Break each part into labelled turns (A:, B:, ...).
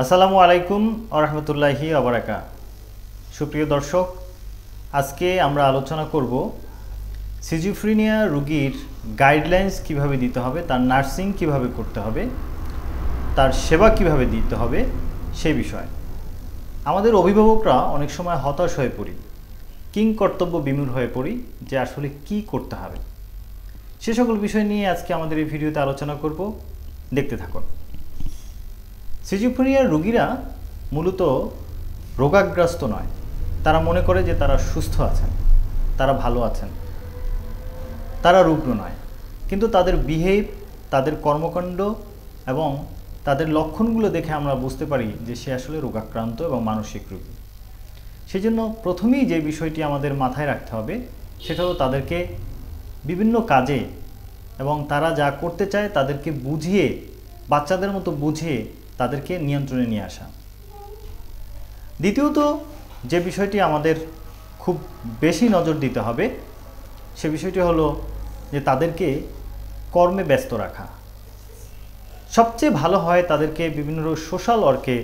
A: আসসালামু আলাইকুম আরহামতুল্লাহি আবরাকা সুপ্রিয় দর্শক আজকে আমরা আলোচনা করব সিজুফ্রিনিয়া রুগীর গাইডলাইন্স কিভাবে দিতে হবে তার নার্সিং কিভাবে করতে হবে তার সেবা কিভাবে দিতে হবে সে বিষয়ে আমাদের অভিভাবকরা অনেক সময় হতাশ হয়ে পড়ি কিং কর্তব্য বিমূল হয়ে পড়ি যে আসলে কি করতে হবে সে সকল বিষয় নিয়ে আজকে আমাদের এই ভিডিওতে আলোচনা করব দেখতে থাকুন সিজিফোনিয়ার রোগীরা মূলত রোগাগ্রস্ত নয় তারা মনে করে যে তারা সুস্থ আছেন তারা ভালো আছেন তারা রুগ্ন নয় কিন্তু তাদের বিহেভ তাদের কর্মকাণ্ড এবং তাদের লক্ষণগুলো দেখে আমরা বুঝতে পারি যে সে আসলে রোগাক্রান্ত এবং মানসিক রোগী সেজন্য প্রথমেই যে বিষয়টি আমাদের মাথায় রাখতে হবে সেটা হলো তাদেরকে বিভিন্ন কাজে এবং তারা যা করতে চায় তাদেরকে বুঝিয়ে বাচ্চাদের মতো বুঝিয়ে তাদেরকে নিয়ন্ত্রণে নিয়ে আসা দ্বিতীয়ত যে বিষয়টি আমাদের খুব বেশি নজর দিতে হবে সে বিষয়টি হলো যে তাদেরকে কর্মে ব্যস্ত রাখা সবচেয়ে ভালো হয় তাদেরকে বিভিন্ন সোশ্যাল ওয়ার্কে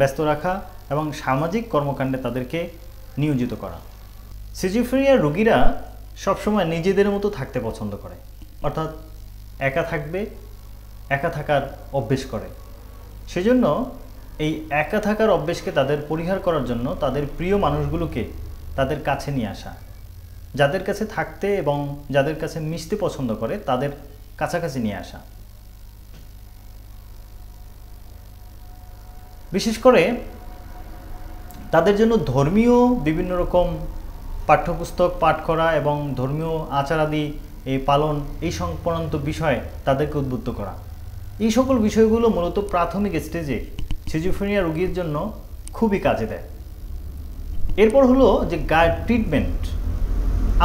A: ব্যস্ত রাখা এবং সামাজিক কর্মকাণ্ডে তাদেরকে নিয়োজিত করা সিজিফ্রিয়ার রুগীরা সবসময় নিজেদের মতো থাকতে পছন্দ করে অর্থাৎ একা থাকবে একা থাকার অভ্যেস করে সেজন্য এই একা থাকার অভ্যেসকে তাদের পরিহার করার জন্য তাদের প্রিয় মানুষগুলোকে তাদের কাছে নিয়ে আসা যাদের কাছে থাকতে এবং যাদের কাছে মিশতে পছন্দ করে তাদের কাছাকাছি নিয়ে আসা বিশেষ করে তাদের জন্য ধর্মীয় বিভিন্ন রকম পাঠ্যপুস্তক পাঠ করা এবং ধর্মীয় আচারাদি এই পালন এই সংক্রান্ত বিষয়ে তাদেরকে উদ্বুদ্ধ করা এই সকল বিষয়গুলো মূলত প্রাথমিক স্টেজে সিজোফ্রেনিয়া রোগীর জন্য খুবই কাজে দেয় এরপর হলো যে গাইড ট্রিটমেন্ট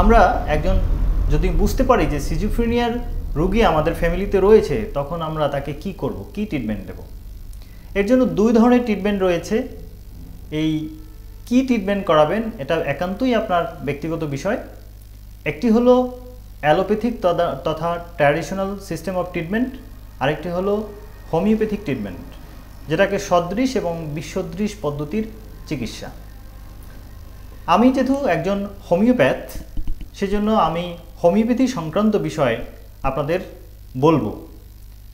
A: আমরা একজন যদি বুঝতে পারি যে সিজোফ্রেনিয়ার রোগী আমাদের ফ্যামিলিতে রয়েছে তখন আমরা তাকে কি করব কি ট্রিটমেন্ট দেব এর জন্য দুই ধরনের ট্রিটমেন্ট রয়েছে এই কি ট্রিটমেন্ট করাবেন এটা একান্তই আপনার ব্যক্তিগত বিষয় একটি হলো অ্যালোপ্যাথিক তথা ট্র্যাডিশনাল সিস্টেম অফ ট্রিটমেন্ট আরেকটি হলো হোমিওপ্যাথিক ট্রিটমেন্ট যেটাকে সদৃশ এবং বিশ্বদৃশ পদ্ধতির চিকিৎসা আমি যেহেতু একজন হোমিওপ্যাথ সেজন্য আমি হোমিওপ্যাথি সংক্রান্ত বিষয়ে আপনাদের বলবো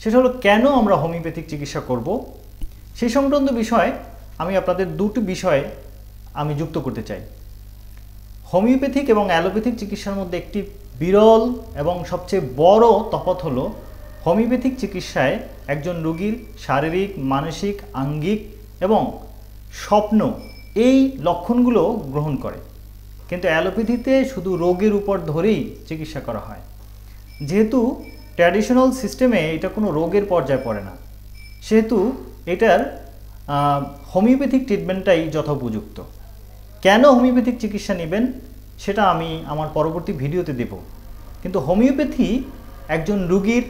A: সেটা হলো কেন আমরা হোমিওপ্যাথিক চিকিৎসা করব সেই সংক্রান্ত বিষয়ে আমি আপনাদের দুটো বিষয়ে আমি যুক্ত করতে চাই হোমিওপ্যাথিক এবং অ্যালোপ্যাথিক চিকিৎসার মধ্যে একটি বিরল এবং সবচেয়ে বড় তফাত হলো হোমিওপ্যাথিক চিকিৎসায় একজন রুগীর শারীরিক মানসিক আঙ্গিক এবং স্বপ্ন এই লক্ষণগুলো গ্রহণ করে কিন্তু অ্যালোপ্যাথিতে শুধু রোগের উপর ধরেই চিকিৎসা করা হয় যেহেতু ট্র্যাডিশনাল সিস্টেমে এটা কোনো রোগের পর্যায়ে পড়ে না সেহেতু এটার হোমিওপ্যাথিক ট্রিটমেন্টটাই যথোপযুক্ত কেন হোমিওপ্যাথিক চিকিৎসা নেবেন সেটা আমি আমার পরবর্তী ভিডিওতে দেব কিন্তু হোমিওপ্যাথি একজন রুগীর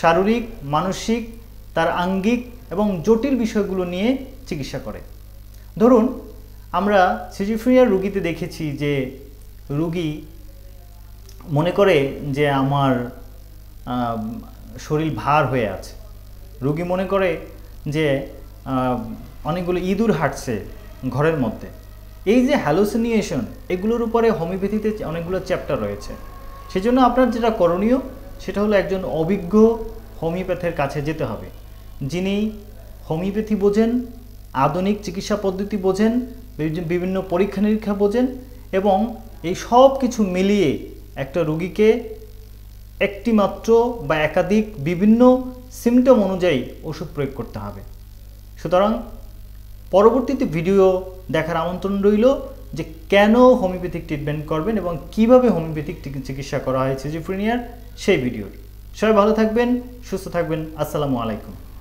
A: শারীরিক মানসিক তার আঙ্গিক এবং জটিল বিষয়গুলো নিয়ে চিকিৎসা করে ধরুন আমরা সিজিফ্রিয়ার রুগীতে দেখেছি যে রুগী মনে করে যে আমার শরীর ভার হয়ে আছে রুগী মনে করে যে অনেকগুলো ইঁদুর হাঁটছে ঘরের মধ্যে এই যে হ্যালোসিনিয়েশন এগুলোর উপরে হোমিওপ্যাথিতে অনেকগুলো চ্যাপ্টার রয়েছে সেজন্য আপনার যেটা করণীয় সেটা হলো একজন অভিজ্ঞ হোমিওপ্যাথের কাছে যেতে হবে যিনি হোমিওপ্যাথি বোঝেন আধুনিক চিকিৎসা পদ্ধতি বোঝেন বিভিন্ন পরীক্ষা নিরীক্ষা বোঝেন এবং এই সব কিছু মিলিয়ে একটা রুগীকে একটি মাত্র বা একাধিক বিভিন্ন সিমটম অনুযায়ী ওষুধ প্রয়োগ করতে হবে সুতরাং পরবর্তীতে ভিডিও দেখার আমন্ত্রণ রইল যে কেন হোমিওপ্যাথিক ট্রিটমেন্ট করবেন এবং কিভাবে হোমিওপ্যাথিক চিকিৎসা করা হয় সিজিফ্রিনিয়ার সেই ভিডিওর সবাই ভালো থাকবেন সুস্থ থাকবেন আসসালামু আলাইকুম